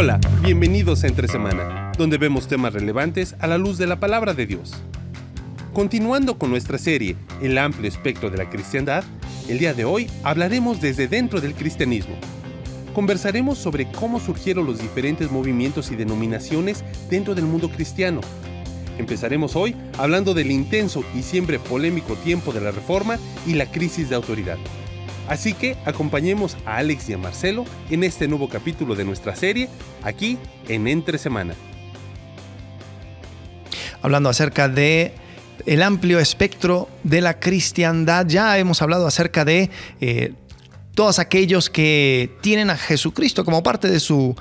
Hola, bienvenidos a Entre Semana, donde vemos temas relevantes a la luz de la palabra de Dios. Continuando con nuestra serie El amplio espectro de la cristiandad, el día de hoy hablaremos desde dentro del cristianismo. Conversaremos sobre cómo surgieron los diferentes movimientos y denominaciones dentro del mundo cristiano. Empezaremos hoy hablando del intenso y siempre polémico tiempo de la Reforma y la crisis de autoridad. Así que acompañemos a Alex y a Marcelo en este nuevo capítulo de nuestra serie, aquí en Entre Semana. Hablando acerca de el amplio espectro de la cristiandad, ya hemos hablado acerca de eh, todos aquellos que tienen a Jesucristo como parte de su,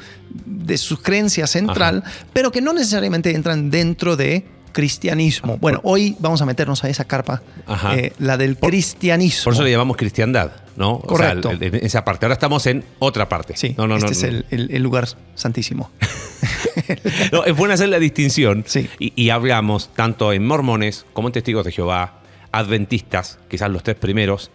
de su creencia central, pero que no necesariamente entran dentro de cristianismo. Bueno, hoy vamos a meternos a esa carpa, eh, la del cristianismo. Por eso le llamamos cristiandad, ¿no? Correcto. en esa parte. Ahora estamos en otra parte. Sí, no, no, este es el, lugar santísimo. es bueno hacer la distinción. Y, hablamos tanto en mormones como en testigos de Jehová, adventistas, quizás los tres primeros,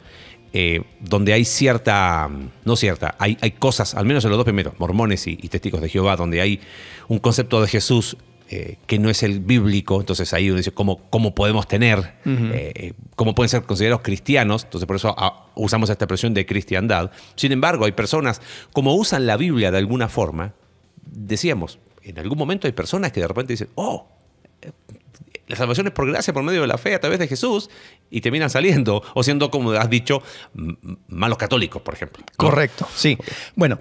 eh, donde hay cierta, no cierta, hay, cosas, al menos en los dos primeros, mormones y, testigos de Jehová, donde hay un concepto de Jesús eh, que no es el bíblico, entonces ahí uno dice cómo, podemos tener, eh, eh, cómo pueden ser considerados cristianos, entonces por eso ah, usamos esta expresión de cristiandad. Sin embargo, hay personas, como usan la Biblia de alguna forma, decíamos, en algún momento hay personas que de repente dicen, oh, la salvación es por gracia, por medio de la fe, a través de Jesús, y terminan saliendo o siendo, como has dicho, malos católicos, por ejemplo. Correcto, sí. Bueno,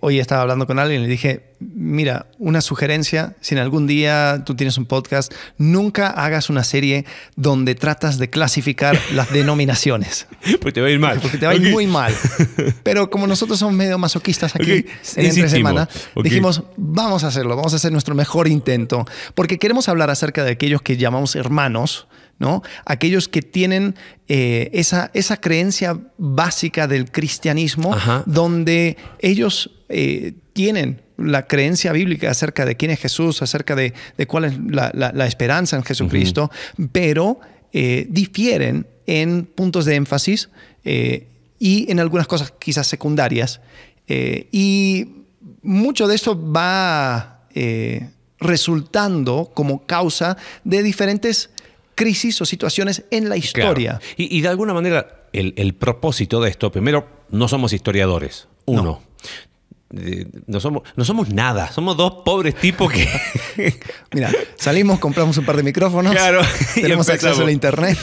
hoy estaba hablando con alguien y le dije, mira, una sugerencia, si en algún día tú tienes un podcast, nunca hagas una serie donde tratas de clasificar las denominaciones. Porque te va a ir mal. Porque te va a ir muy mal. Pero como nosotros somos medio masoquistas aquí en Entre Semana, dijimos, vamos a hacerlo, vamos a hacer nuestro mejor intento, porque queremos hablar acerca de aquellos que llamamos hermanos, ¿no? Aquellos que tienen eh, esa, esa creencia básica del cristianismo, donde ellos eh, tienen la creencia bíblica acerca de quién es Jesús, acerca de, cuál es la, esperanza en Jesucristo, pero eh, difieren en puntos de énfasis eh, y en algunas cosas quizás secundarias. Eh, y mucho de esto va resultando como causa de diferentes crisis o situaciones en la historia. Y, de alguna manera el, propósito de esto, primero, no somos historiadores, uno no, somos, no somos nada, somos dos pobres tipos que... Mira, salimos, compramos un par de micrófonos, tenemos acceso a la internet.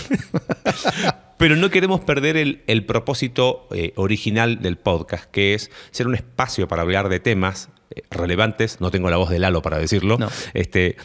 Pero no queremos perder el, propósito eh, original del podcast, que es ser un espacio para hablar de temas relevantes, no tengo la voz de Lalo para decirlo, este,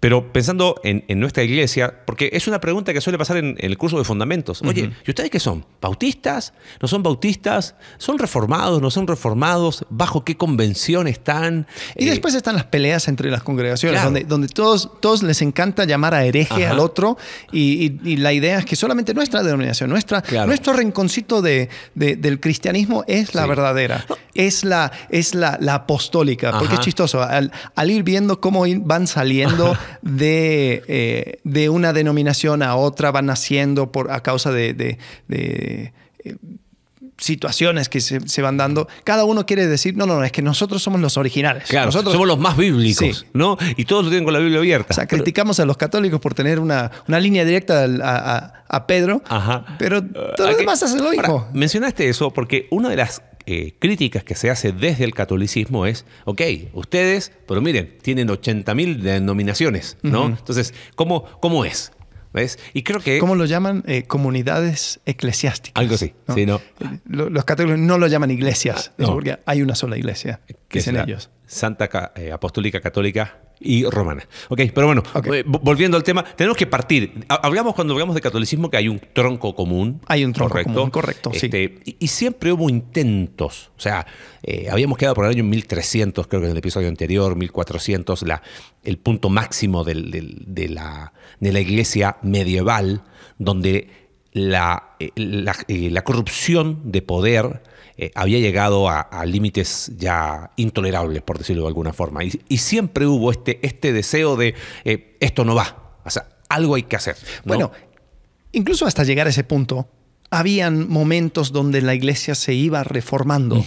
pero pensando en, nuestra iglesia, porque es una pregunta que suele pasar en, el curso de fundamentos, oye, ¿y ustedes qué son? ¿Bautistas? ¿No son bautistas? ¿Son reformados? ¿No son reformados? ¿Bajo qué convención están? Y eh, después están las peleas entre las congregaciones, donde, donde todos, todos les encanta llamar a hereje al otro y, la idea es que solamente nuestra denominación, nuestra, nuestro rinconcito del cristianismo es la verdadera, es la, es la apostólica porque es chistoso, al, ir viendo cómo van saliendo eh, de, una denominación a otra, van naciendo por, a causa de, eh, situaciones que se, van dando, cada uno quiere decir, no, no, no, es que nosotros somos los originales. Claro, nosotros somos los más bíblicos, ¿no? Y todos lo tienen con la Biblia abierta. O sea, criticamos a los católicos por tener una, línea directa a, Pedro, pero todo ah, lo demás hace lo mismo. mencionaste eso porque una de las eh, críticas que se hace desde el catolicismo es, ok, ustedes, pero miren, tienen 80.000 denominaciones, ¿no? Entonces, ¿cómo, ¿cómo es? ¿Ves? Y creo que... ¿Cómo lo llaman? Eh, comunidades eclesiásticas. Algo así. Eh, los católicos no lo llaman iglesias, porque hay una sola iglesia, que, es en ellos. Santa Apostólica Católica y romana. Ok, pero bueno, eh, volviendo al tema, tenemos que partir. Hablamos cuando hablamos de catolicismo que hay un tronco común. Hay un tronco común, correcto. Este, y, siempre hubo intentos. O sea, eh, habíamos quedado por el año 1300, creo que en el episodio anterior, 1400, la, el punto máximo de, la, de la iglesia medieval, donde la, eh, la, corrupción de poder eh, había llegado a, límites ya intolerables, por decirlo de alguna forma. Y, siempre hubo este, este deseo de eh, esto no va, o sea, algo hay que hacer. Bueno, incluso hasta llegar a ese punto, habían momentos donde la iglesia se iba reformando,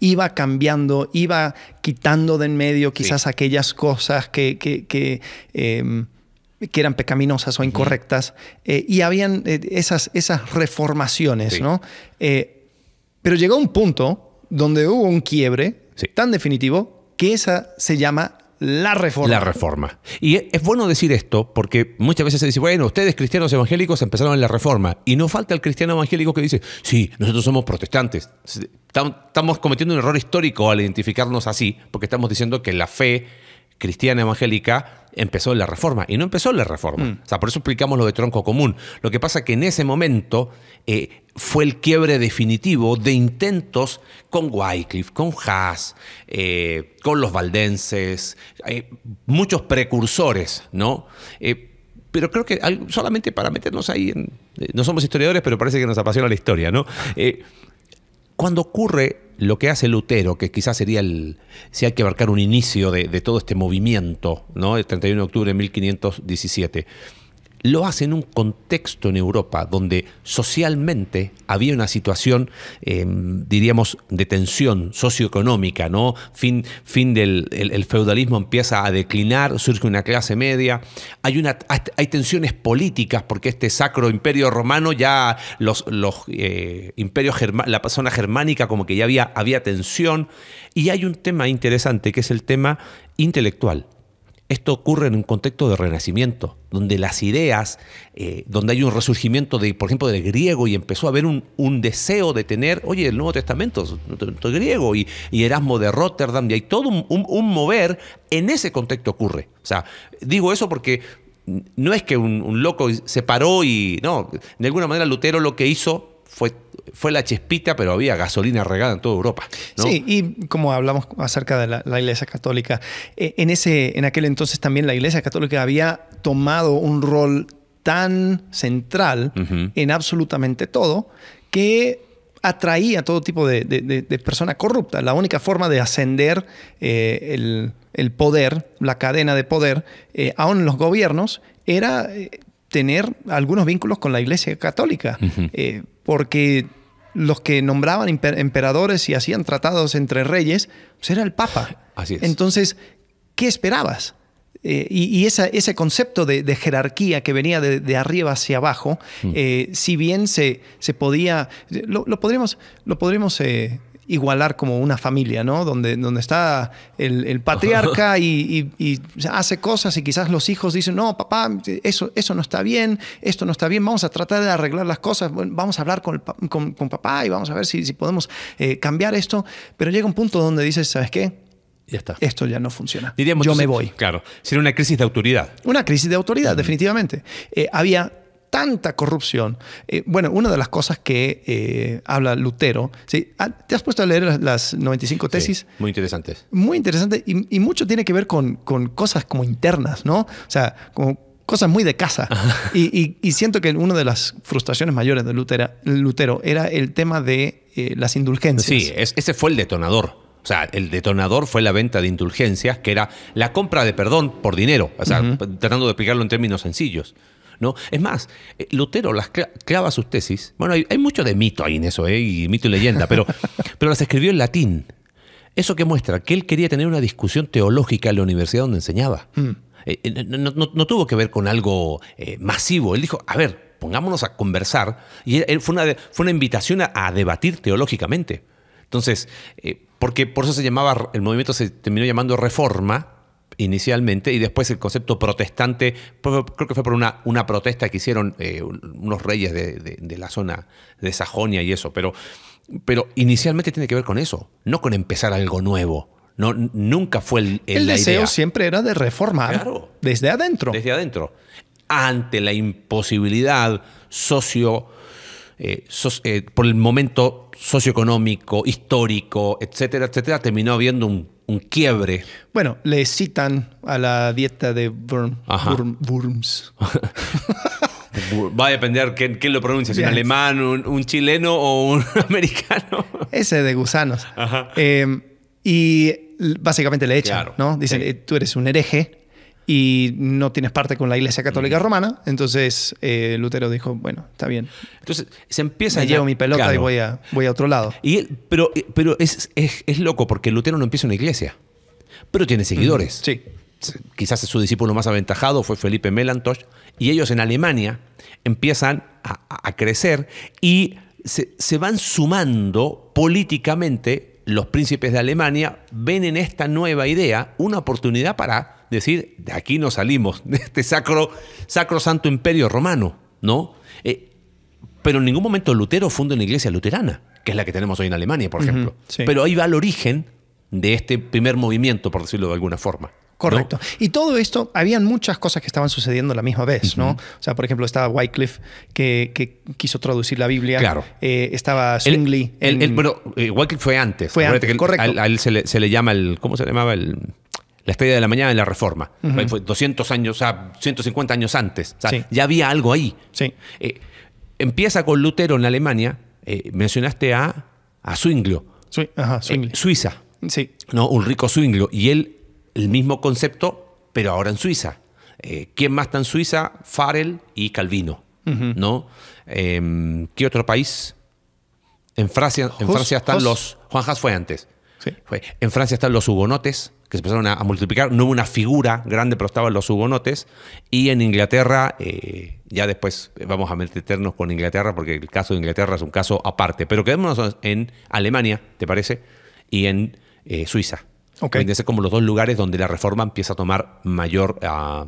iba cambiando, iba quitando de en medio quizás aquellas cosas que, que, em, eran pecaminosas o incorrectas, eh, y habían esas, esas reformaciones, ¿no? Pero llegó un punto donde hubo un quiebre tan definitivo que esa se llama la reforma. La reforma. Y es bueno decir esto porque muchas veces se dice, bueno, ustedes cristianos evangélicos empezaron en la reforma. Y no falta el cristiano evangélico que dice, sí, nosotros somos protestantes. Estamos cometiendo un error histórico al identificarnos así, porque estamos diciendo que la fe cristiana evangélica empezó la reforma. Y no empezó la reforma. Mm. O sea, por eso explicamos lo de tronco común. Lo que pasa es que en ese momento eh, fue el quiebre definitivo de intentos con Wycliffe, con Haas, eh, con los valdenses, eh, muchos precursores, ¿no? pero creo que solamente para meternos ahí, no somos historiadores, pero parece que nos apasiona la historia, ¿no? cuando ocurre lo que hace Lutero, que quizás sería el, si hay que abarcar un inicio de, todo este movimiento, ¿no? El 31 de octubre de 1517 lo hace en un contexto en Europa donde socialmente había una situación, em, diríamos, de tensión socioeconómica, ¿no? Fin, fin del el, feudalismo empieza a declinar, surge una clase media, hay, una, hay tensiones políticas porque este sacro imperio romano ya los, los eh, la zona germánica como que ya había, había tensión y hay un tema interesante que es el tema intelectual esto ocurre en un contexto de renacimiento, donde las ideas, eh, donde hay un resurgimiento, de, por ejemplo, del griego y empezó a haber un, deseo de tener, oye, el Nuevo Testamento es griego y, Erasmo de Rotterdam, y hay todo un, mover, en ese contexto ocurre. O sea, digo eso porque no es que un, loco se paró y, no, de alguna manera Lutero lo que hizo fue, fue la chispita pero había gasolina regada en toda Europa. Sí, y como hablamos acerca de la, Iglesia Católica, eh, en, ese, en aquel entonces también la Iglesia Católica había tomado un rol tan central en absolutamente todo que atraía todo tipo de, de, de, persona corrupta. La única forma de ascender eh, el, poder, la cadena de poder, eh, aún en los gobiernos, era tener algunos vínculos con la Iglesia Católica porque los que nombraban emperadores y hacían tratados entre reyes, pues era el Papa. Así es. Entonces, ¿qué esperabas? Eh, y, ese concepto de, jerarquía que venía de, arriba hacia abajo, mm. eh, si bien se, podía, lo, podríamos, lo eh, igualar como una familia, ¿no? Donde, donde está el, patriarca y, hace cosas y quizás los hijos dicen, no, papá, eso, eso no está bien, esto no está bien, vamos a tratar de arreglar las cosas, vamos a hablar con, papá y vamos a ver si, podemos eh, cambiar esto, pero llega un punto donde dices, ¿sabes qué? Ya está. Esto ya no funciona. Yo me voy. Claro. Sería una crisis de autoridad. Una crisis de autoridad, definitivamente. Eh, había tanta corrupción. Eh, bueno, una de las cosas que eh, habla Lutero, ¿sí? Ah, ¿te has puesto a leer las, 95 tesis? muy interesantes. Muy interesante y, mucho tiene que ver con, cosas como internas, ¿no? O sea, como cosas muy de casa. Y, siento que una de las frustraciones mayores de Lutero, era el tema de eh, las indulgencias. Sí, ese fue el detonador. O sea, el detonador fue la venta de indulgencias, que era la compra de perdón por dinero, o sea, tratando de explicarlo en términos sencillos. ¿no? Es más, eh, Lutero las clava sus tesis. Bueno, hay, mucho de mito ahí en eso, ¿eh? y mito y leyenda, pero, pero las escribió en latín. Eso que muestra que él quería tener una discusión teológica en la universidad donde enseñaba. Mm. Eh, no, tuvo que ver con algo masivo. Él dijo, a ver, pongámonos a conversar. Y fue, una, fue una invitación a, debatir teológicamente. Entonces, porque por eso se llamaba, el movimiento se terminó llamando reforma, inicialmente, y después el concepto protestante, creo que fue por una, una protesta que hicieron eh, unos reyes de, la zona de Sajonia y eso, pero, pero inicialmente tiene que ver con eso, no con empezar algo nuevo. No, nunca fue el, el, el deseo siempre era de reformar desde adentro. Desde adentro. Ante la imposibilidad socio eh, eh, por el momento socioeconómico, histórico, etcétera, etcétera, terminó habiendo un, quiebre. Bueno, le citan a la dieta de Worms. Va a depender quién, lo pronuncia, si un alemán, un, chileno o un americano. Ese de gusanos. Eh, y básicamente le echan, ¿no? Dicen, tú eres un hereje, y no tienes parte con la Iglesia Católica mm. Romana. Entonces eh, Lutero dijo, bueno, está bien. Entonces se empieza... Me llevo mi pelota y voy a, voy a otro lado. Y pero pero es, es, loco porque Lutero no empieza una iglesia, pero tiene seguidores. Mm, sí. Quizás su discípulo más aventajado fue Felipe Melantosh y ellos en Alemania empiezan a, crecer y se, se van sumando políticamente los príncipes de Alemania ven en esta nueva idea una oportunidad para decir, de aquí no salimos, de este sacro, sacro santo imperio romano, ¿no? Eh, pero en ningún momento Lutero funda una iglesia luterana, que es la que tenemos hoy en Alemania, por ejemplo. Pero ahí va el origen de este primer movimiento, por decirlo de alguna forma. Correcto. Y todo esto, habían muchas cosas que estaban sucediendo a la misma vez, ¿no? O sea, por ejemplo, estaba Wycliffe, que, quiso traducir la Biblia. Claro. Eh, estaba Zwingli. Eh, Wycliffe fue antes. Fue antes, correcto. A, él se le, se le, llama el... ¿Cómo se llamaba? El, la estrella de la mañana de la reforma. Fue 200 años, o sea, 150 años antes. ya había algo ahí. Sí. Eh, empieza con Lutero en Alemania. Eh, mencionaste a, a eh, Zwinglio. Suiza. Sí. No, un rico Zwinglio. Y él, el mismo concepto, pero ahora en Suiza. ¿Quién más está en Suiza? Farel y Calvino. Em, ¿Qué otro país? En Francia, en Francia están los. Juanjas fue antes. En Francia están los hugonotes que se empezaron a, multiplicar. No hubo una figura grande, pero estaban los hugonotes. Y en Inglaterra, eh, ya después eh, vamos a meternos con Inglaterra, porque el caso de Inglaterra es un caso aparte. Pero quedémonos en Alemania, ¿te parece? Y en eh, Suiza. Okay. como los dos lugares donde la reforma empieza a tomar mayor ah,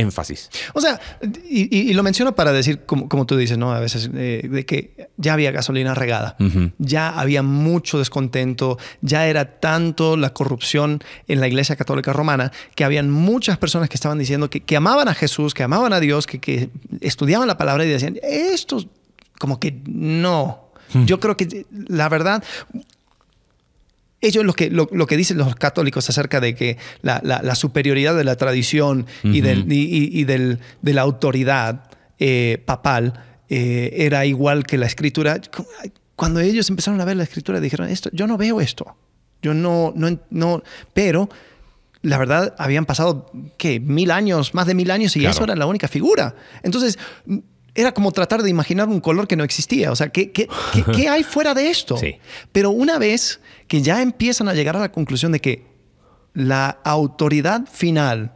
énfasis. O sea, y, lo menciono para decir, como, tú dices, ¿no? A veces eh, de que ya había gasolina regada, ya había mucho descontento, ya era tanto la corrupción en la Iglesia Católica Romana que habían muchas personas que estaban diciendo que, que amaban a Jesús, que amaban a Dios, que, que estudiaban la palabra y decían, esto como que no. Yo creo que la verdad, ellos lo que, lo, que dicen los católicos acerca de que la, superioridad de la tradición y, del, y, de la autoridad eh, papal eh, era igual que la escritura, cuando ellos empezaron a ver la escritura dijeron, esto, yo no veo esto, yo no, no, no pero la verdad habían pasado, ¿qué? Mil años, más de mil años y eso era la única figura. Entonces, era como tratar de imaginar un color que no existía. O sea, ¿qué, hay fuera de esto? Pero una vez que ya empiezan a llegar a la conclusión de que la autoridad final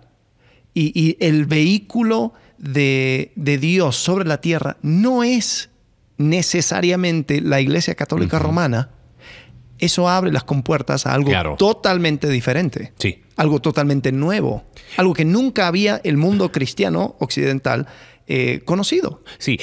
y, el vehículo de, Dios sobre la tierra no es necesariamente la Iglesia Católica Romana, eso abre las compuertas a algo totalmente diferente. Sí. Algo totalmente nuevo. Algo que nunca había el mundo cristiano occidental eh, conocido. Sí,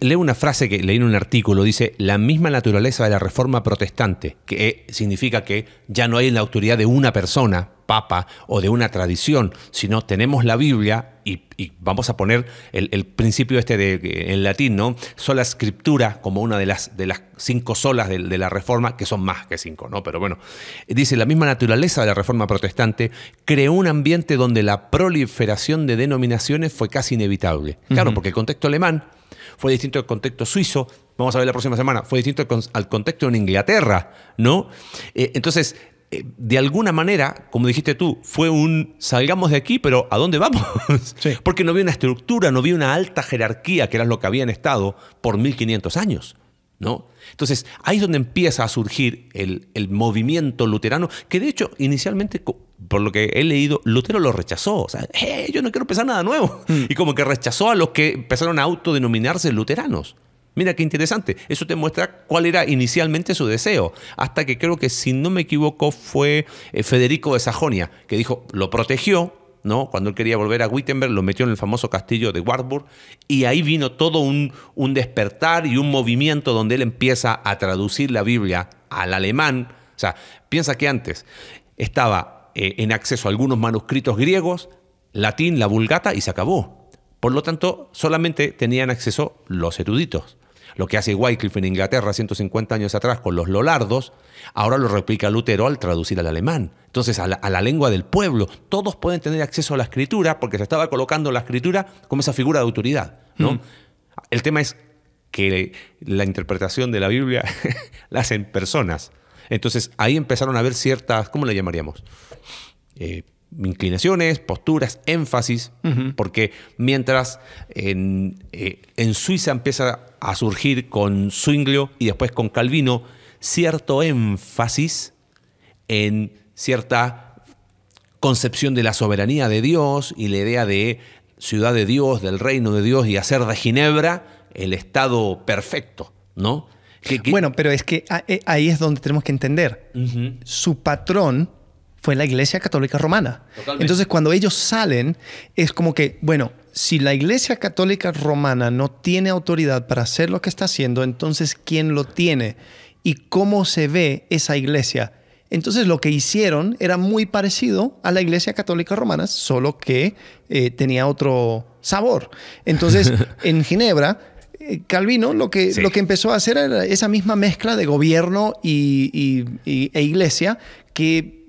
leo una frase que leí en un artículo, dice, la misma naturaleza de la reforma protestante, que eh, significa que ya no hay la autoridad de una persona, papa o de una tradición, sino tenemos la Biblia y, vamos a poner el, principio este de, en latín, ¿no? Sola escritura como una de las, de las cinco solas de, la Reforma, que son más que cinco, ¿no? Pero bueno, dice, la misma naturaleza de la Reforma protestante creó un ambiente donde la proliferación de denominaciones fue casi inevitable. Claro, porque el contexto alemán fue distinto al contexto suizo, vamos a ver la próxima semana, fue distinto al contexto en Inglaterra, ¿no? Eh, entonces, eh, de alguna manera, como dijiste tú, fue un salgamos de aquí, pero ¿a dónde vamos? Porque no había una estructura, no había una alta jerarquía, que era lo que habían estado por 1500 años. ¿no? Entonces, ahí es donde empieza a surgir el, movimiento luterano, que de hecho, inicialmente, por lo que he leído, Lutero lo rechazó. O sea, eh, yo no quiero empezar nada nuevo. Mm. Y como que rechazó a los que empezaron a autodenominarse luteranos. Mira qué interesante. Eso te muestra cuál era inicialmente su deseo. Hasta que creo que, si no me equivoco, fue eh, Federico de Sajonia, que dijo, lo protegió, ¿no? Cuando él quería volver a Wittenberg, lo metió en el famoso castillo de Warburg, y ahí vino todo un, despertar y un movimiento donde él empieza a traducir la Biblia al alemán. O sea, piensa que antes estaba eh, en acceso a algunos manuscritos griegos, latín, la vulgata, y se acabó. Por lo tanto, solamente tenían acceso los eruditos. Lo que hace Wycliffe en Inglaterra 150 años atrás con los Lolardos, ahora lo replica Lutero al traducir al alemán. Entonces, a la, lengua del pueblo, todos pueden tener acceso a la escritura porque se estaba colocando la escritura como esa figura de autoridad. ¿no? Mm. El tema es que la interpretación de la Biblia la hacen personas. Entonces, ahí empezaron a haber ciertas, ¿cómo le llamaríamos? Eh, inclinaciones, posturas, énfasis, porque mientras eh, en, Suiza empieza a surgir con Zwinglio y después con Calvino cierto énfasis en cierta concepción de la soberanía de Dios y la idea de ciudad de Dios, del reino de Dios y hacer de Ginebra el Estado perfecto, ¿no? Bueno, pero es que eh, ahí es donde tenemos que entender. Su patrón, fue la Iglesia Católica Romana. Entonces, cuando ellos salen, es como que, bueno, si la Iglesia Católica Romana no tiene autoridad para hacer lo que está haciendo, entonces, ¿quién lo tiene? ¿Y cómo se ve esa iglesia? Entonces lo que hicieron era muy parecido a la Iglesia Católica Romana, solo que eh, tenía otro sabor. Entonces en Ginebra, eh, Calvino lo que, lo que empezó a hacer era esa misma mezcla de gobierno y, e iglesia que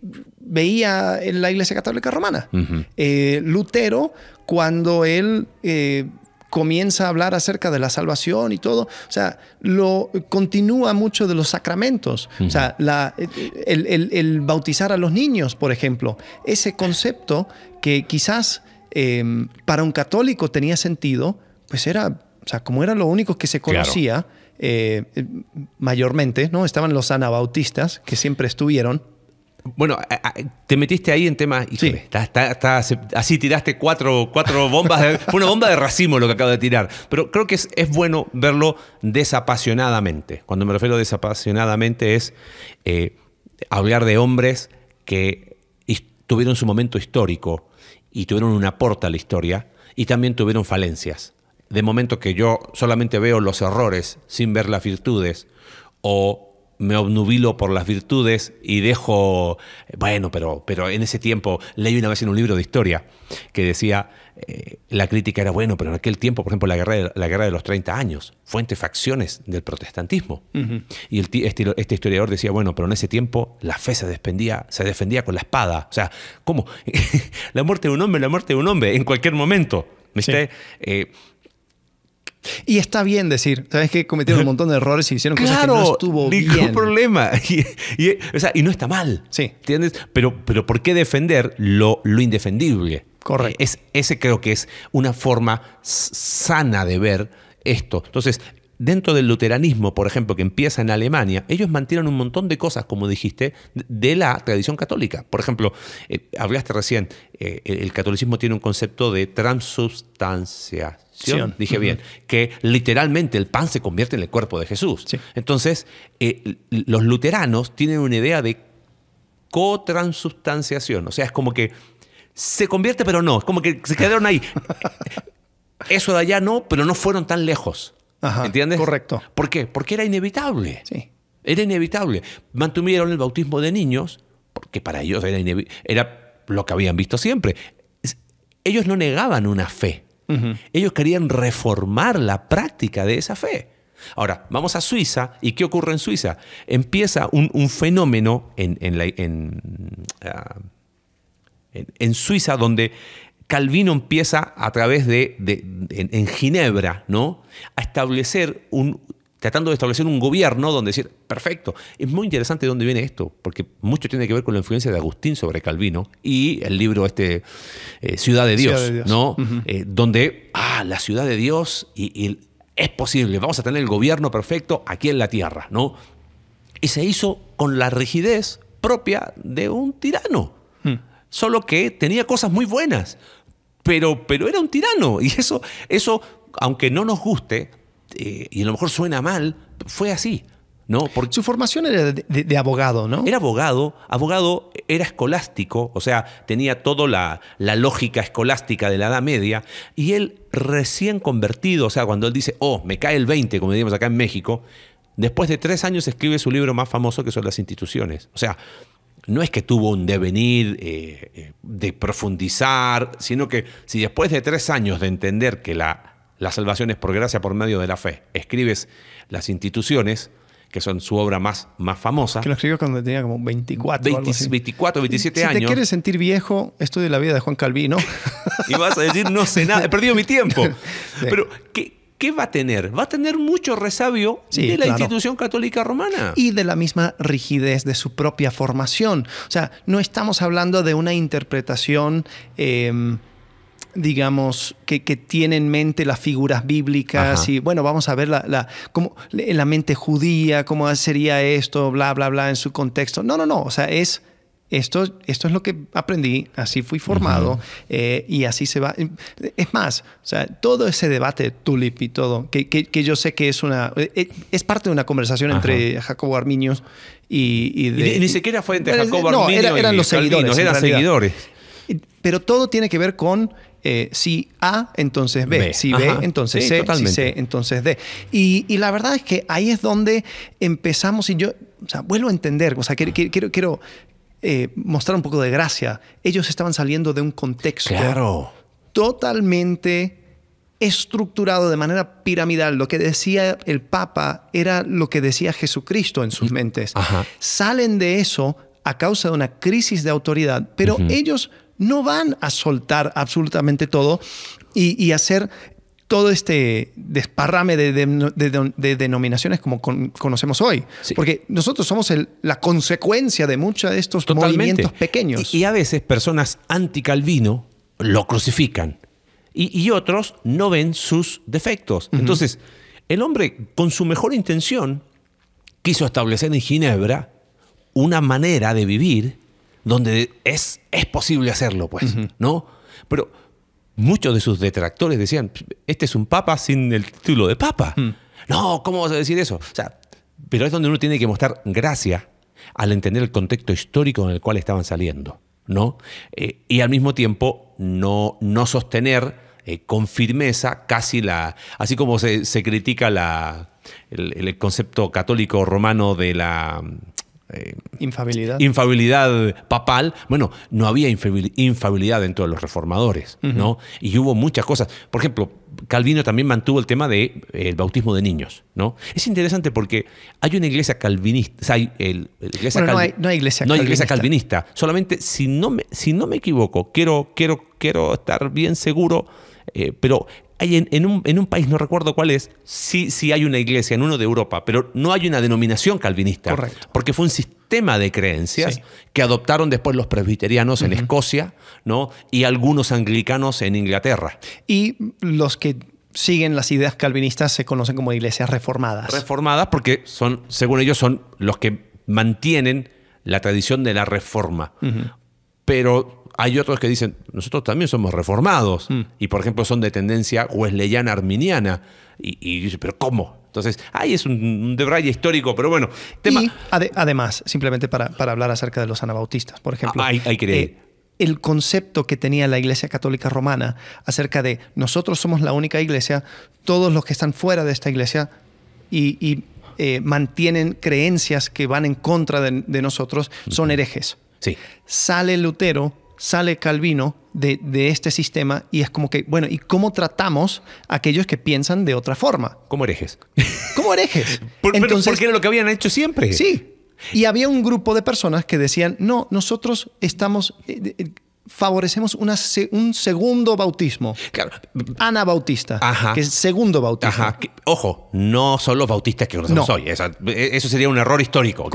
veía en la Iglesia Católica Romana. Eh, Lutero, cuando él eh, comienza a hablar acerca de la salvación y todo, o sea, lo continúa mucho de los sacramentos, o sea, el, bautizar a los niños, por ejemplo, ese concepto que quizás em, para un católico tenía sentido, pues era, o sea, como era lo único que se conocía. Eh, mayormente, ¿no? Estaban los anabautistas, que siempre estuvieron, bueno, te metiste ahí en temas. y así tiraste cuatro, cuatro bombas. De, fue una bomba de racimo lo que acabo de tirar. Pero creo que es, bueno verlo desapasionadamente. Cuando me refiero a desapasionadamente es eh, hablar de hombres que tuvieron su momento histórico y tuvieron un aporte a la historia y también tuvieron falencias. De momento que yo solamente veo los errores sin ver las virtudes o me obnubilo por las virtudes y dejo, bueno, pero, pero en ese tiempo leí una vez en un libro de historia que decía, eh, la crítica era, bueno, pero en aquel tiempo, por ejemplo, la guerra de, la guerra de los 30 años fue entre facciones del protestantismo. Y este, este, historiador decía, bueno, pero en ese tiempo la fe se defendía, se defendía con la espada. O sea, ¿cómo? la muerte de un hombre, la muerte de un hombre, en cualquier momento. ¿Viste? Sí. Eh, y está bien decir, ¿sabes que Cometieron un montón de errores y hicieron cosas que no estuvo bien. problema. Y, y, no está mal. Sí. ¿Entiendes? Pero, pero ¿por qué defender lo, lo indefendible? Correcto. Es, ese creo que es una forma sana de ver esto. Entonces, dentro del luteranismo, por ejemplo, que empieza en Alemania, ellos mantienen un montón de cosas, como dijiste, de la tradición católica. Por ejemplo, eh, hablaste recién, eh, el catolicismo tiene un concepto de transubstanciación, dije bien, que literalmente el pan se convierte en el cuerpo de Jesús. Entonces, eh, los luteranos tienen una idea de cotransubstanciación, o sea, es como que se convierte pero no, es como que se quedaron ahí. Eso de allá no, pero no fueron tan lejos. ¿Entiendes? Correcto. ¿Por qué? Porque era inevitable. Sí. Era inevitable. Mantuvieron el bautismo de niños, porque para ellos era, era lo que habían visto siempre. Ellos no negaban una fe. Ellos querían reformar la práctica de esa fe. Ahora, vamos a Suiza. ¿Y qué ocurre en Suiza? Empieza un, fenómeno ah, en, Suiza donde Calvino empieza a través de, en, Ginebra, ¿no? A establecer un, tratando de establecer un gobierno donde decir, perfecto, es muy interesante de dónde viene esto, porque mucho tiene que ver con la influencia de Agustín sobre Calvino y el libro este, eh, Ciudad, de Dios, ¿no? Eh, donde, ah, la Ciudad de Dios y, es posible, vamos a tener el gobierno perfecto aquí en la tierra, ¿no? Y se hizo con la rigidez propia de un tirano. Hmm. Solo que tenía cosas muy buenas, pero, era un tirano. Y eso, eso aunque no nos guste, eh, y a lo mejor suena mal, fue así. ¿no? Porque Su formación era de, abogado, ¿no? Era abogado, abogado era escolástico, o sea, tenía toda la, lógica escolástica de la Edad Media, y él recién convertido, o sea, cuando él dice, oh, me cae el 20, como decimos acá en México, después de tres años escribe su libro más famoso que son las instituciones. O sea, no es que tuvo un devenir eh, eh, de profundizar, sino que si después de tres años de entender que la, la salvación es por gracia por medio de la fe, escribes las instituciones, que son su obra más, más famosa. Que lo escribió cuando tenía como 24. o 24, 27 años. Si te quieres sentir viejo, estudia la vida de Juan Calvino. y vas a decir, no sé nada, he perdido mi tiempo. Pero, ¿qué, ¿qué va a tener? Va a tener mucho resabio de la institución católica romana. Y de la misma rigidez de su propia formación. O sea, no estamos hablando de una interpretación... Em, digamos, que, tiene en mente las figuras bíblicas y bueno, vamos a ver la, la mente judía, cómo sería esto, bla, bla, bla, en su contexto. No, no, no, o sea, es esto, esto es lo que aprendí, así fui formado eh, y así se va. Es más, o sea, todo ese debate tulip y todo, que, yo sé que es una eh, es parte de una conversación entre Jacobo Armiños y... ni, siquiera fue entre Jacobo Armiños no, eran los seguidores. Eran seguidores. Pero todo tiene que ver con eh, si A, entonces B. Si B, entonces C. Si C, entonces D. Y, la verdad es que ahí es donde empezamos y yo vuelvo a entender, o sea, quiero, quiero, eh, mostrar un poco de gracia. Ellos estaban saliendo de un contexto totalmente estructurado de manera piramidal. Lo que decía el Papa era lo que decía Jesucristo en sus mm, mentes. Salen de eso a causa de una crisis de autoridad, pero ellos no van a soltar absolutamente todo y, y hacer todo este desparrame de, denominaciones como conocemos hoy. Porque nosotros somos la consecuencia de muchos de estos movimientos pequeños. Y, a veces personas anticalvino lo crucifican y, otros no ven sus defectos. Entonces, el hombre, con su mejor intención, quiso establecer en Ginebra una manera de vivir donde es, es posible hacerlo, pues, ¿no? Pero muchos de sus detractores decían, este es un papa sin el título de papa. Mm. No, ¿cómo vas a decir eso? O sea, pero es donde uno tiene que mostrar gracia al entender el contexto histórico en el cual estaban saliendo, ¿no? Eh, y al mismo tiempo no, no sostener eh, con firmeza casi la, así como se, critica la, el, concepto católico romano de la eh, infabilidad. papal. Bueno, no había infabilidad dentro de los reformadores, ¿no? Y hubo muchas cosas. Por ejemplo, Calvino también mantuvo el tema del de, eh, el bautismo de niños, ¿no? Es interesante porque hay una iglesia calvinista. no, hay, iglesia calvinista. Solamente, si no me, si no me equivoco, quiero, quiero, quiero estar bien seguro. Eh, pero en, un, país, no recuerdo cuál es, sí, hay una iglesia, en uno de Europa, pero no hay una denominación calvinista. Correcto. Porque fue un sistema de creencias que adoptaron después los presbiterianos en Escocia ¿no? y algunos anglicanos en Inglaterra. Y los que siguen las ideas calvinistas se conocen como iglesias reformadas. Reformadas porque son, según ellos, son los que mantienen la tradición de la reforma. Pero hay otros que dicen, nosotros también somos reformados, mm. y por ejemplo son de tendencia wesleyana arminiana, y, yo dice, pero ¿cómo? Entonces, ahí es un, un histórico, pero bueno. además, simplemente para, para, hablar acerca de los anabautistas, por ejemplo. hay, eh, el concepto que tenía la Iglesia Católica Romana acerca de nosotros somos la única iglesia, todos los que están fuera de esta iglesia y, eh, mantienen creencias que van en contra de, nosotros son herejes. Sale Lutero sale Calvino de, este sistema y es como que, bueno, ¿y cómo tratamos a aquellos que piensan de otra forma? Como herejes. Como herejes. porque era lo que habían hecho siempre. Sí. Y había un grupo de personas que decían, no, nosotros estamos... Eh, favorecemos un segundo bautismo. Claro. Ana Bautista, Ajá. que es segundo bautismo. Ajá. Ojo, no son los bautistas que conocemos hoy. E, eso sería un error histórico.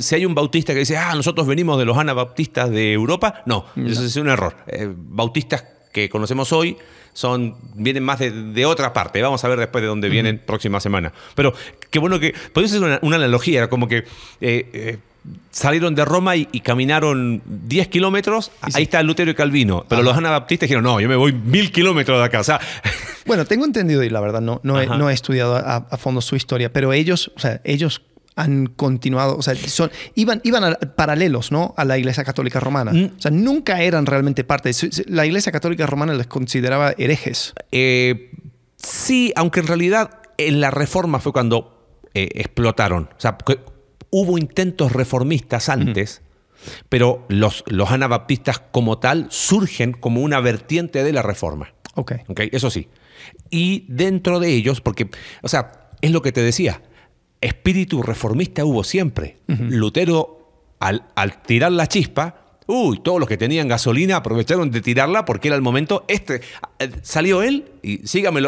si hay un bautista que dice, ah, nosotros venimos de los anabautistas de Europa, no, eso es un error. Eh, bautistas que conocemos hoy son vienen más de, otra parte. Vamos a ver después de dónde vienen próxima semana. Pero qué bueno que. Podemos hacer una, analogía, como que eh, eh, salieron de Roma y, caminaron 10 kilómetros, ahí está Lutero y Calvino, pero los anabaptistas dijeron, no, yo me voy mil kilómetros de acá. bueno, tengo entendido y la verdad no, no, he, no he, estudiado a, fondo su historia, pero ellos, o sea, ellos han continuado, o sea, son, iban, iban paralelos ¿no? a la Iglesia Católica Romana. Mm. O sea, nunca eran realmente parte. La Iglesia Católica Romana les consideraba herejes. Eh, sí, aunque en realidad en la Reforma fue cuando eh, explotaron. O sea, hubo intentos reformistas antes, pero los, los, anabaptistas como tal surgen como una vertiente de la reforma. Okay. ok. Eso sí. Y dentro de ellos, porque, o sea, es lo que te decía, espíritu reformista hubo siempre. Lutero, al, al tirar la chispa, Uy, todos los que tenían gasolina aprovecharon de tirarla porque era el momento. Este eh, salió él y sígame,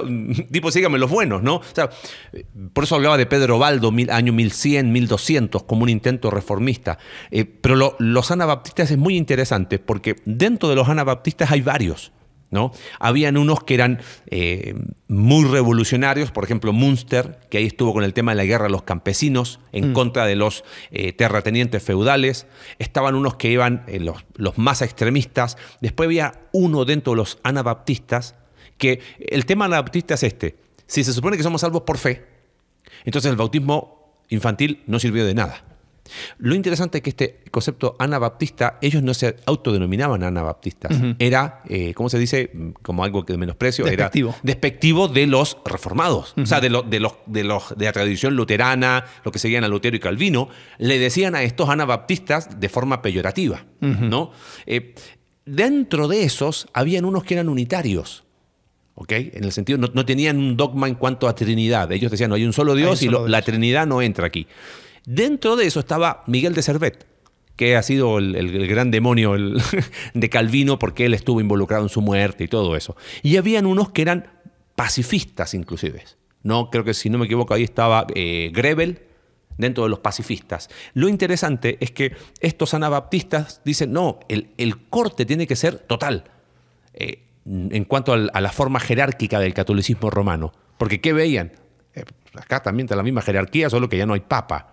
tipo, sígame los buenos, ¿no? por eso hablaba de Pedro Valdo año 1100, 1200, como un intento reformista. Eh, pero los anabaptistas es muy interesante porque dentro de los anabaptistas hay varios. Habían unos que eran eh, muy revolucionarios, por ejemplo Munster, que ahí estuvo con el tema de la guerra de los campesinos en mm. contra de los eh, terratenientes feudales. Estaban unos que iban eh, los, los, más extremistas. Después había uno dentro de los anabaptistas, que el tema anabaptista es este. Si se supone que somos salvos por fe, entonces el bautismo infantil no sirvió de nada. Lo interesante es que este concepto anabaptista, ellos no se autodenominaban anabaptistas. Era, eh, ¿cómo se dice? Como algo que de menosprecio. Era despectivo de los reformados. O sea, de, la tradición luterana, lo que seguían a Lutero y Calvino. Le decían a estos anabaptistas de forma peyorativa. ¿no? Eh, dentro de esos, habían unos que eran unitarios. ¿Okay? En el sentido, no, tenían un dogma en cuanto a Trinidad. Ellos decían, no hay un solo Dios y la Trinidad no entra aquí. Dentro de eso estaba Miguel de Servet, que ha sido el, gran demonio de Calvino porque él estuvo involucrado en su muerte y todo eso. Y habían unos que eran pacifistas inclusive. No, creo que si no me equivoco ahí estaba eh, Grebel dentro de los pacifistas. Lo interesante es que estos anabaptistas dicen, no, el, corte tiene que ser total eh, en cuanto a, la forma jerárquica del catolicismo romano. Porque ¿qué veían? Eh, acá también está la misma jerarquía, solo que ya no hay papa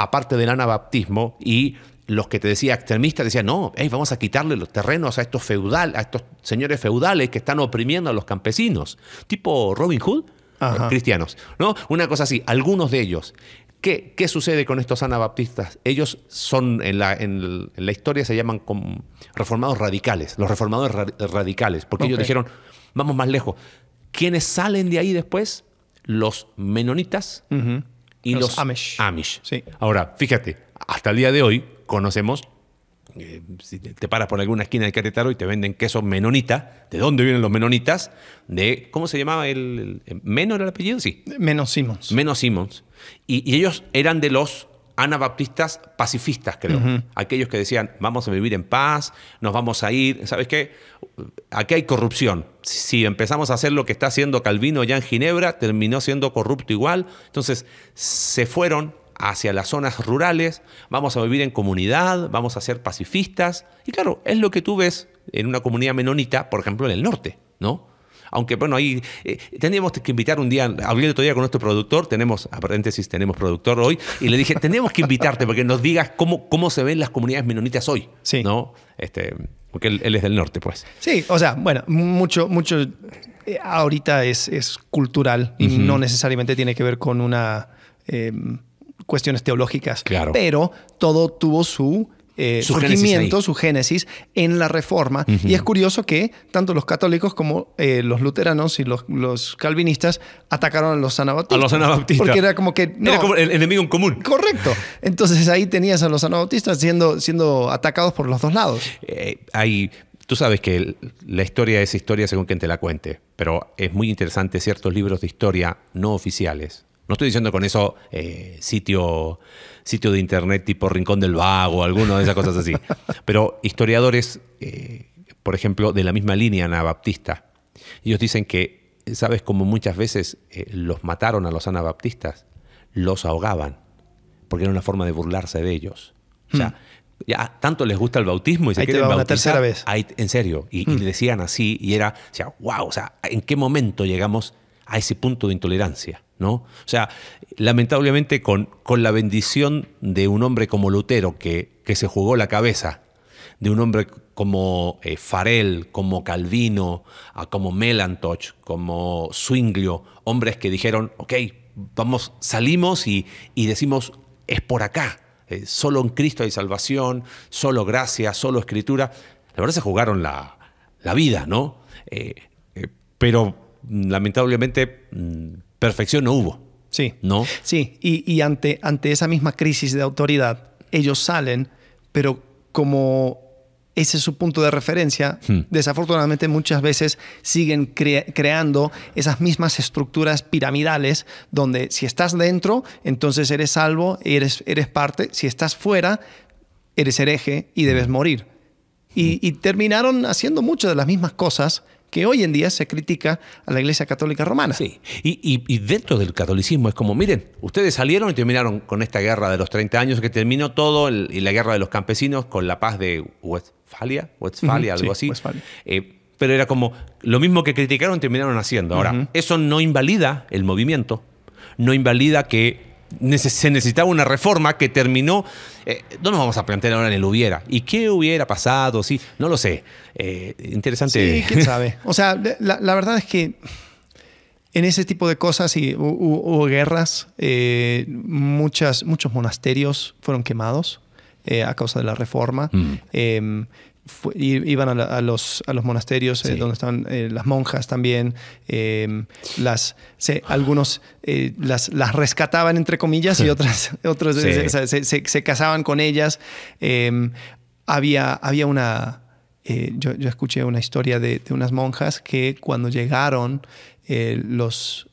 aparte del anabaptismo y los que te decía extremistas decían, no, vamos a quitarle los terrenos a estos a estos señores feudales que están oprimiendo a los campesinos, tipo Robin Hood, eh, cristianos, ¿no? Una cosa así, algunos de ellos. ¿Qué, qué sucede con estos anabaptistas? Ellos son, en la, en la historia se llaman reformados radicales, los reformadores radicales, porque ellos dijeron, vamos más lejos. ¿Quiénes salen de ahí después? Los menonitas, y los, Amish. Ahora, fíjate, hasta el día de hoy conocemos eh, si te paras por alguna esquina de Querétaro y te venden queso menonita, ¿de dónde vienen los menonitas? De, ¿cómo se llamaba el, menos el era el apellido? Sí. Menos Simmons. Menos y, ellos eran de los anabaptistas pacifistas, creo. Aquellos que decían, vamos a vivir en paz, nos vamos a ir. ¿Sabes qué? Aquí hay corrupción. Si empezamos a hacer lo que está haciendo Calvino ya en Ginebra, terminó siendo corrupto igual. Entonces, se fueron hacia las zonas rurales, vamos a vivir en comunidad, vamos a ser pacifistas. Y claro, es lo que tú ves en una comunidad menonita, por ejemplo, en el norte, ¿no? Aunque bueno, ahí eh, Tenemos que invitar un día, hablé todavía otro día con nuestro productor, tenemos, a paréntesis, tenemos productor hoy, y le dije, tenemos que invitarte porque nos digas cómo, cómo se ven las comunidades menonitas hoy. Sí. ¿no? Este, porque él, es del norte, pues. Sí, o sea, bueno, mucho, mucho eh, ahorita es, es cultural y no necesariamente tiene que ver con una eh, cuestiones teológicas. Claro. Pero todo tuvo su eh, su, surgimiento, su génesis en la Reforma. Y es curioso que tanto los católicos como eh, los luteranos y los, calvinistas atacaron a los anabautistas. Porque era como que... era como el enemigo en común. Correcto. Entonces ahí tenías a los anabautistas siendo, siendo atacados por los dos lados. Eh, tú sabes que la historia es historia según quien te la cuente, pero es muy interesante ciertos libros de historia no oficiales. No estoy diciendo con eso sitio sitio de internet tipo Rincón del Vago, alguna de esas cosas así. Pero historiadores, eh, por ejemplo, de la misma línea anabaptista, ellos dicen que, ¿sabes cómo muchas veces eh, los mataron a los anabaptistas? Los ahogaban, porque era una forma de burlarse de ellos. O sea, hmm. ya tanto les gusta el bautismo y se ahí te va una tercera vez. en serio, y, hmm. decían así y era, o sea, wow, o sea, ¿en qué momento llegamos a ese punto de intolerancia. ¿no? O sea, lamentablemente con, con la bendición de un hombre como Lutero, que, se jugó la cabeza, de un hombre como eh, Farel, como Calvino, como Melantoch, como Swinglio, hombres que dijeron, ok, vamos, salimos y, decimos, es por acá, eh, solo en Cristo hay salvación, solo gracia, solo escritura. La verdad se jugaron la, vida, ¿no? Eh, pero lamentablemente, mm, perfección no hubo. Sí. ¿No? Sí, y, ante, ante esa misma crisis de autoridad, ellos salen, pero como ese es su punto de referencia, hmm. desafortunadamente muchas veces siguen creando esas mismas estructuras piramidales donde si estás dentro, entonces eres salvo, eres, eres parte, si estás fuera, eres hereje y debes hmm. morir. Y, hmm. y terminaron haciendo muchas de las mismas cosas que hoy en día se critica a la Iglesia Católica Romana. Sí, y, dentro del catolicismo es como, miren, ustedes salieron y terminaron con esta guerra de los 30 años que terminó todo, y la guerra de los campesinos con la paz de Westfalia, Westfalia algo así. Eh, pero era como, lo mismo que criticaron terminaron haciendo. Ahora, eso no invalida el movimiento, no invalida que se necesitaba una reforma que terminó, eh, no nos vamos a plantear ahora en el hubiera. ¿Y qué hubiera pasado? Sí, no lo sé. Eh, interesante. Sí, quién sabe. O sea, la, verdad es que en ese tipo de cosas y, hubo, guerras, eh, muchas, muchos monasterios fueron quemados eh, a causa de la reforma. Mm. Em, iban a, los, a los monasterios eh, donde estaban eh, las monjas también. Em, las, algunos las, rescataban, entre comillas, y otras, otros se, casaban con ellas. Em, había, había una... Yo, escuché una historia de, unas monjas que cuando llegaron los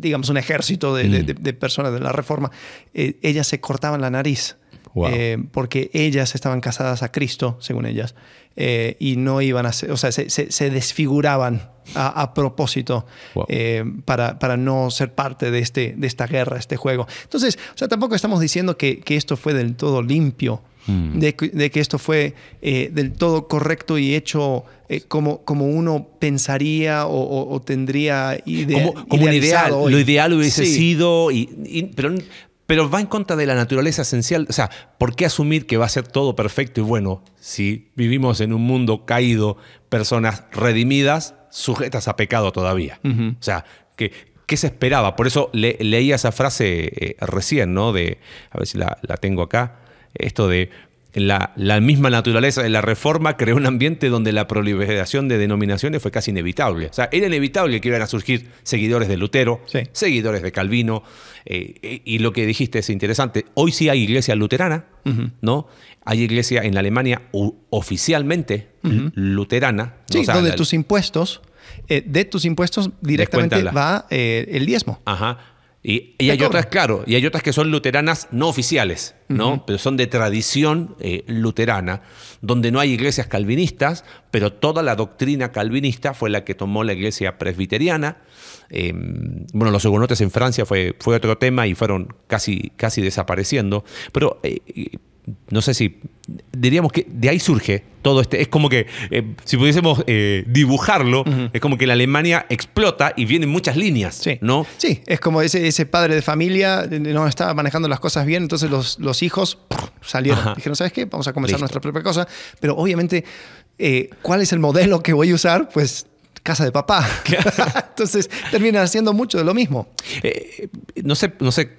digamos, un ejército mm. de, personas de la reforma, eh, ellas se cortaban la nariz. Eh, porque ellas estaban casadas a Cristo, según ellas, eh, y no iban a o sea, se, desfiguraban a, propósito para, para, no ser parte de, este, de esta guerra, este juego. Entonces, o sea, tampoco estamos diciendo que, que esto fue del todo limpio, Mm. de, que esto fue eh, del todo correcto y hecho eh, como, como uno pensaría o, tendría idea. Como, ideal. Lo ideal hubiese sido, y, pero, pero va en contra de la naturaleza esencial. O sea, ¿por qué asumir que va a ser todo perfecto y bueno si vivimos en un mundo caído, personas redimidas, sujetas a pecado todavía? O sea, que, ¿qué se esperaba? Por eso le, leía esa frase eh, recién, ¿no? De, a ver si la tengo acá esto de la, misma naturaleza de la reforma creó un ambiente donde la proliferación de denominaciones fue casi inevitable. O sea, era inevitable que iban a surgir seguidores de Lutero, seguidores de Calvino, eh, y lo que dijiste es interesante. Hoy sí hay iglesia luterana, ¿no? Hay iglesia en la Alemania oficialmente luterana. Sí, donde tus impuestos, eh, de tus impuestos directamente va eh, el diezmo. Ajá y, hay otras, claro, y hay otras que son luteranas no oficiales, ¿no? Pero son de tradición eh, luterana, donde no hay iglesias calvinistas, pero toda la doctrina calvinista fue la que tomó la iglesia presbiteriana. Em, bueno, los hugonotes en Francia fue, fue otro tema y fueron casi, casi desapareciendo. Pero eh, no sé si diríamos que de ahí surge todo este. Es como que, eh, si pudiésemos eh, dibujarlo, es como que la Alemania explota y vienen muchas líneas, sí. ¿no? Sí, es como ese, ese padre de familia no estaba manejando las cosas bien, entonces los, los hijos salieron. Dijeron, ¿sabes qué? Vamos a comenzar nuestra propia cosa. Pero obviamente, eh, ¿cuál es el modelo que voy a usar? Pues casa de papá. Entonces termina haciendo mucho de lo mismo. no sé, no sé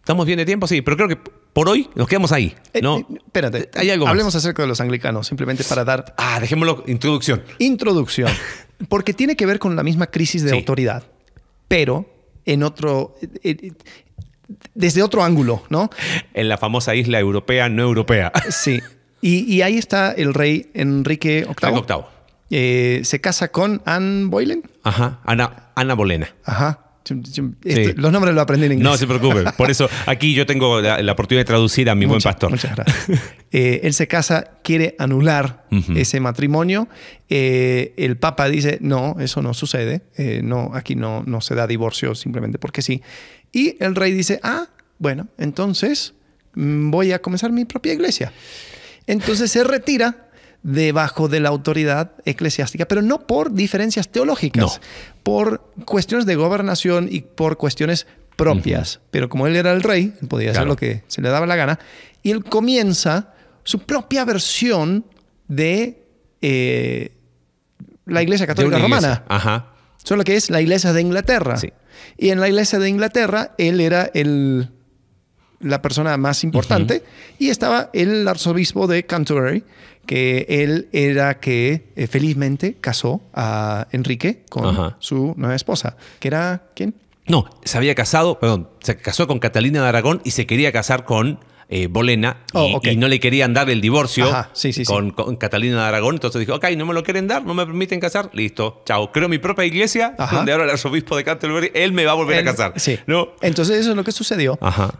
¿Estamos bien de tiempo? Sí, pero creo que por hoy nos quedamos ahí. Eh, ¿no? Eh, espérate, eh, hay algo. Hablemos acerca de los anglicanos, simplemente para dar. Ah, dejémoslo, introducción. Introducción. Porque tiene que ver con la misma crisis de autoridad, pero en otro. desde otro ángulo, ¿no? En la famosa isla europea, no europea. Sí. Y, ahí está el rey Enrique VIII. Enrique VIII. se casa con Anne Boylen. Ajá, Ana, Ana Bolena. Ajá. Este, los nombres lo aprendí en inglés. No se preocupe. Por eso aquí yo tengo la, oportunidad de traducir a mi buen pastor. Muchas gracias. Eh, él se casa, quiere anular ese matrimonio. Eh, el Papa dice, no, eso no sucede. Eh, no, aquí no, no se da divorcio simplemente porque sí. Y el rey dice, ah, bueno, entonces mm, voy a comenzar mi propia iglesia. Entonces se retira debajo de la autoridad eclesiástica, pero no por diferencias teológicas, por cuestiones de gobernación y por cuestiones propias. Pero como él era el rey, podía hacer lo que se le daba la gana, y él comienza su propia versión de eh, la Iglesia Católica Romana. Ajá. Solo que es la Iglesia de Inglaterra. Y en la Iglesia de Inglaterra, él era el, la persona más importante y estaba el arzobispo de Canterbury que él era que eh, felizmente casó a Enrique con su nueva esposa, que era ¿quién? No, se había casado, perdón, se casó con Catalina de Aragón y se quería casar con eh, Bolena oh, y, no le querían dar el divorcio con, Catalina de Aragón. Entonces dijo, ok, no me lo quieren dar, no me permiten casar, listo, chao. Creo mi propia iglesia, donde ahora el arzobispo de Canterbury, él me va a volver a casar. ¿No? Entonces eso es lo que sucedió.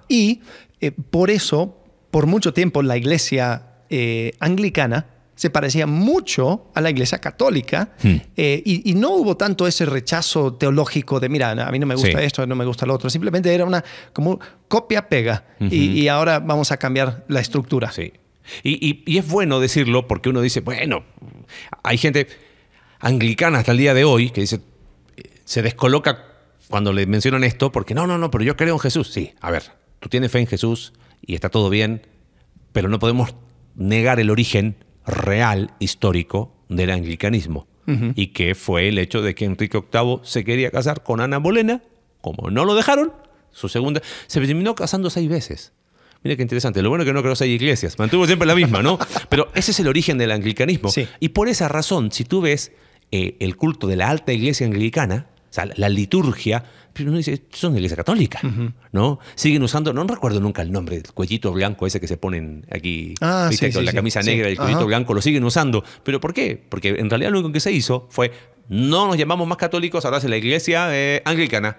Y eh, por eso, por mucho tiempo, la iglesia eh, anglicana se parecía mucho a la iglesia católica hmm. eh, y, no hubo tanto ese rechazo teológico de, mira, a mí no me gusta esto, no me gusta lo otro, simplemente era una como copia-pega y, ahora vamos a cambiar la estructura. Sí. Y, y es bueno decirlo porque uno dice, bueno, hay gente anglicana hasta el día de hoy que dice, eh, se descoloca cuando le mencionan esto porque no, no, no, pero yo creo en Jesús. Sí, a ver, tú tienes fe en Jesús y está todo bien, pero no podemos negar el origen real, histórico, del anglicanismo. Y que fue el hecho de que Enrique VIII se quería casar con Ana Bolena, como no lo dejaron, su segunda. Se terminó casando seis veces. Mira qué interesante. Lo bueno es que no creó seis iglesias. Mantuvo siempre la misma, ¿no? Pero ese es el origen del anglicanismo. Y por esa razón, si tú ves eh, el culto de la alta iglesia anglicana, o sea, la liturgia, pero no dice, son iglesia católica, ¿no? Siguen usando, no recuerdo nunca el nombre, el cuellito blanco ese que se ponen aquí, ah, la camisa negra y el cuellito blanco, lo siguen usando. ¿Pero por qué? Porque en realidad lo único que se hizo fue no nos llamamos más católicos, ahora es la iglesia eh, anglicana.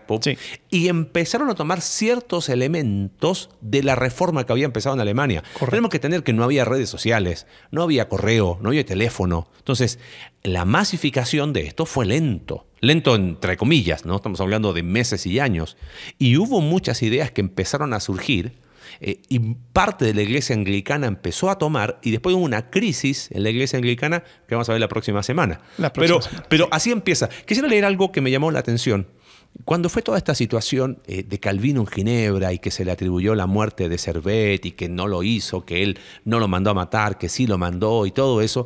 Y empezaron a tomar ciertos elementos de la reforma que había empezado en Alemania. Tenemos que tener que no había redes sociales, no había correo, no había teléfono. Entonces, la masificación de esto fue lento. Lento entre comillas, ¿no? Estamos hablando de meses y años. Y hubo muchas ideas que empezaron a surgir eh, y parte de la iglesia anglicana empezó a tomar y después hubo una crisis en la iglesia anglicana que vamos a ver la próxima semana. pero, pero así empieza. Quisiera leer algo que me llamó la atención. Cuando fue toda esta situación eh, de Calvino en Ginebra y que se le atribuyó la muerte de Servet y que no lo hizo, que él no lo mandó a matar, que sí lo mandó y todo eso,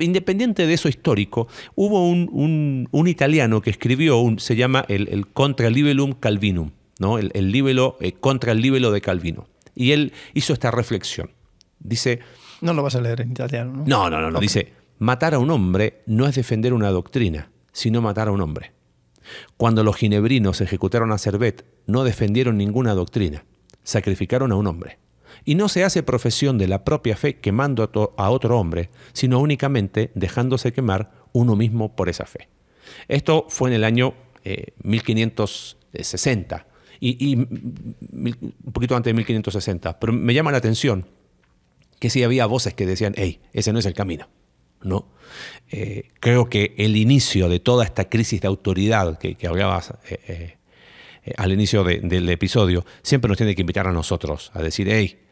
independiente de eso histórico, hubo un, italiano que escribió, un, se llama el, el Contra Libellum Calvinum, el, eh, contra el libelo de Calvino. Y él hizo esta reflexión. Dice... No lo vas a leer en italiano, ¿no? No, no, no. Dice, matar a un hombre no es defender una doctrina, sino matar a un hombre. Cuando los ginebrinos ejecutaron a Servet, no defendieron ninguna doctrina, sacrificaron a un hombre. Y no se hace profesión de la propia fe quemando a otro hombre, sino únicamente dejándose quemar uno mismo por esa fe. Esto fue en el año 1560. Eh, y, un poquito antes de 1560. Pero me llama la atención que sí había voces que decían, hey, ese no es el camino. ¿no? Eh, creo que el inicio de toda esta crisis de autoridad que, hablabas eh, eh, al inicio del episodio siempre nos tiene que invitar a nosotros a decir, hey,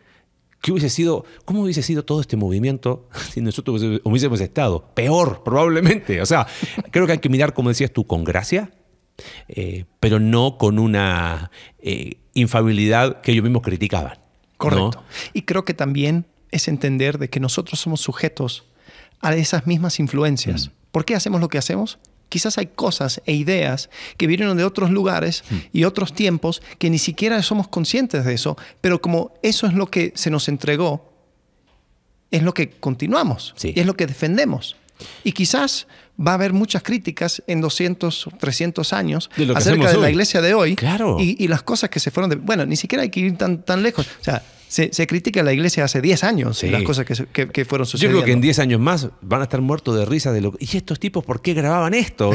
¿Qué hubiese sido, ¿Cómo hubiese sido todo este movimiento si nosotros hubiésemos estado? Peor, probablemente. O sea, creo que hay que mirar, como decías tú, con gracia, eh, pero no con una eh, infabilidad que ellos mismos criticaban. Correcto. Y creo que también es entender de que nosotros somos sujetos a esas mismas influencias. Mm. ¿Por qué hacemos lo que hacemos? Quizás hay cosas e ideas que vienen de otros lugares mm. y otros tiempos que ni siquiera somos conscientes de eso, pero como eso es lo que se nos entregó, es lo que continuamos y es lo que defendemos. Y quizás va a haber muchas críticas en 200, 300 años acerca de la iglesia de hoy claro. y, las cosas que se fueron de... Bueno, ni siquiera hay que ir tan, tan lejos. O sea, se, critica a la iglesia hace 10 años las cosas que, fueron sucediendo. Yo creo que en 10 años más van a estar muertos de risa de lo ¿Y estos tipos por qué grababan esto?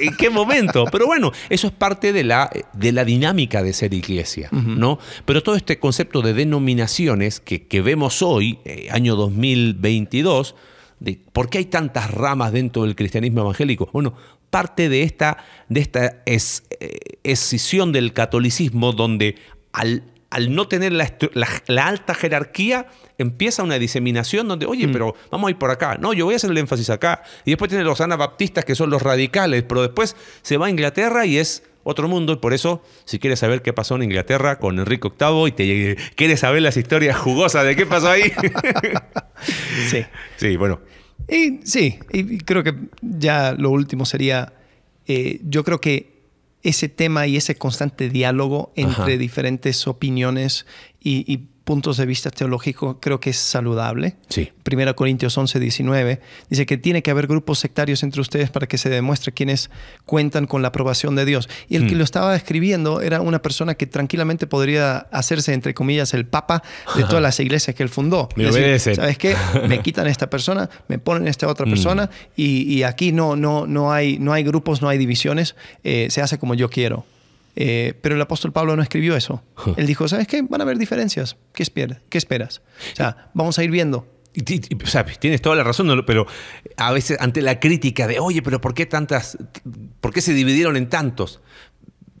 ¿En qué momento? Pero bueno, eso es parte de la, de la dinámica de ser iglesia, ¿no? Pero todo este concepto de denominaciones que, vemos hoy, eh, año 2022, por qué hay tantas ramas dentro del cristianismo evangélico. Bueno, parte de esta, de esta eh, escisión del catolicismo donde al, no tener la, alta jerarquía, empieza una diseminación donde, oye, mm. pero vamos a ir por acá. No, yo voy a hacer el énfasis acá. Y después tiene los anabaptistas, que son los radicales, pero después se va a Inglaterra y es otro mundo. Y por eso, si quieres saber qué pasó en Inglaterra con Enrique VIII y te quieres saber las historias jugosas de qué pasó ahí. sí. Sí, bueno. sí, y creo que ya lo último sería, eh, yo creo que ese tema y ese constante diálogo entre diferentes opiniones y, y puntos de vista teológico creo que es saludable. Sí. Primera Corintios 11, 19 dice que tiene que haber grupos sectarios entre ustedes para que se demuestre quiénes cuentan con la aprobación de Dios. Y el que mm. lo estaba describiendo era una persona que tranquilamente podría hacerse, entre comillas, el papa de todas las iglesias que él fundó. ¿Sabes qué? Me quitan esta persona, me ponen esta otra mm. persona y, aquí no, no, no, hay, no hay grupos, no hay divisiones, eh, se hace como yo quiero. Eh, pero el apóstol Pablo no escribió eso. Él dijo, ¿sabes qué? Van a haber diferencias. ¿Qué, qué esperas? O sea, vamos a ir viendo. Y tienes toda la razón, pero a veces ante la crítica de, oye, pero ¿por qué tantas, por qué se dividieron en tantos?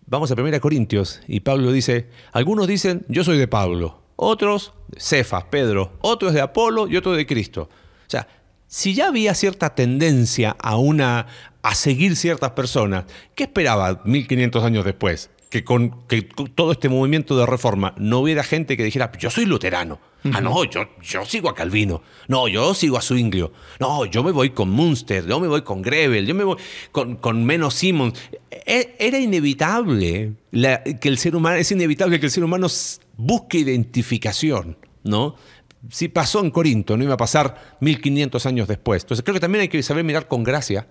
Vamos a 1 Corintios y Pablo dice, algunos dicen, yo soy de Pablo, otros Cefas, Pedro, otros de Apolo y otros de Cristo. O sea, si ya había cierta tendencia a una a seguir ciertas personas. ¿Qué esperaba 1500 años después? Que con, todo este movimiento de reforma no hubiera gente que dijera, yo soy luterano. Ah, no, yo, yo sigo a Calvino. No, yo sigo a Zwinglio. No, yo me voy con Munster, yo me voy con Grebel, yo me voy con, con Menos Simons. E, era inevitable que el ser humano, es inevitable que el ser humano busque identificación, ¿no? Si pasó en Corinto, no iba a pasar 1500 años después. Entonces creo que también hay que saber mirar con gracia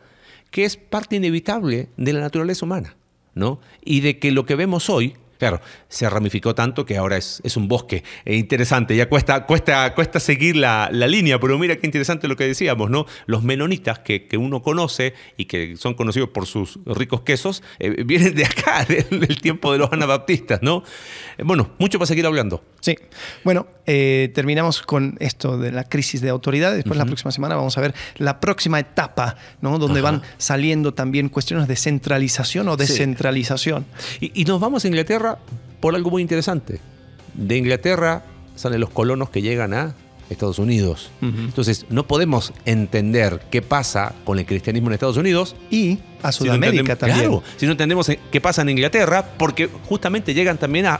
que es parte inevitable de la naturaleza humana, ¿no? Y de que lo que vemos hoy Claro, se ramificó tanto que ahora es, es un bosque. Eh, interesante, ya cuesta, cuesta, cuesta seguir la, línea, pero mira qué interesante lo que decíamos, ¿no? Los menonitas que, uno conoce y que son conocidos por sus ricos quesos, eh, vienen de acá, del tiempo de los anabaptistas, ¿no? Eh, bueno, mucho para seguir hablando. Sí, bueno, terminamos con esto de la crisis de autoridad. Después, la próxima semana, vamos a ver la próxima etapa, ¿no? Donde van saliendo también cuestiones de centralización o descentralización. y nos vamos a Inglaterra por algo muy interesante. De Inglaterra salen los colonos que llegan a Estados Unidos. Entonces, no podemos entender qué pasa con el cristianismo en Estados Unidos y a Sudamérica también. si no entendemos qué pasa en Inglaterra, porque justamente llegan también a,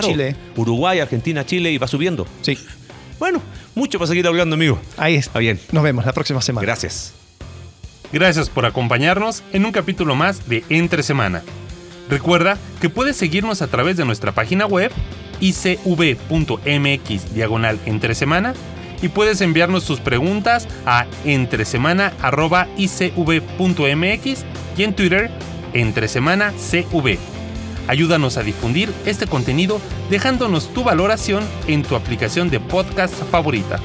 Chile. Uruguay, Argentina, Chile y va subiendo. Sí. Bueno, mucho para seguir hablando, amigo. Ahí está. Bien. Nos vemos la próxima semana. Gracias. Gracias por acompañarnos en un capítulo más de Entre Semana. Recuerda que puedes seguirnos a través de nuestra página web icv.mx diagonal entre semana y puedes enviarnos tus preguntas a entresemana.icv.mx y en Twitter entresemana.cv. Ayúdanos a difundir este contenido dejándonos tu valoración en tu aplicación de podcast favorita.